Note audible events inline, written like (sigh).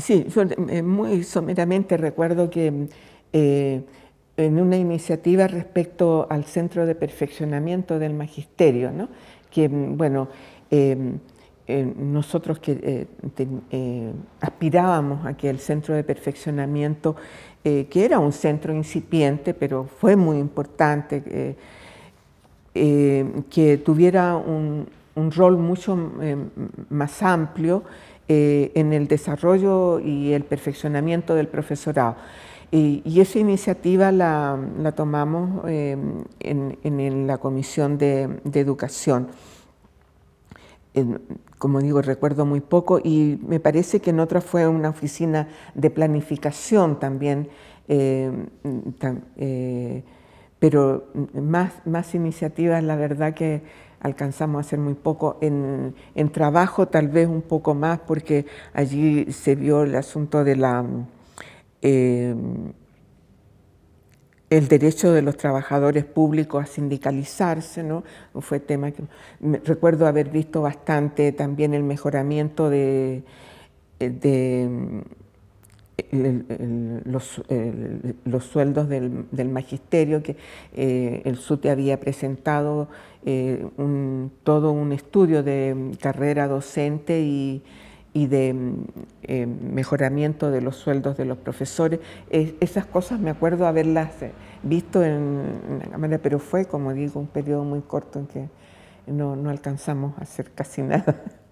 Sí, yo eh, muy someramente recuerdo que eh, en una iniciativa respecto al Centro de Perfeccionamiento del Magisterio, ¿no? que bueno, eh, nosotros que aspirábamos a que el Centro de Perfeccionamiento, que era un centro incipiente, pero fue muy importante, que tuviera un, un rol mucho eh, más amplio eh, en el desarrollo y el perfeccionamiento del profesorado. Y, esa iniciativa la, tomamos eh, en, la Comisión de, Educación. como digo, recuerdo muy poco y me parece que en otra fue una oficina de planificación también, pero más, más iniciativas, la verdad que alcanzamos a hacer muy poco. En, trabajo tal vez un poco más porque allí se vio el asunto de la... Em, el derecho de los trabajadores públicos a sindicalizarse, ¿no? Fue tema que recuerdo haber visto bastante también el mejoramiento de los, sueldos del, magisterio, que eh, el SUTE había presentado eh, todo un estudio de carrera docente y, de eh, mejoramiento de los sueldos de los profesores. esas cosas me acuerdo haberlas visto en, la cámara, pero fue, como digo, un periodo muy corto en que no alcanzamos a hacer casi (laughs) nada.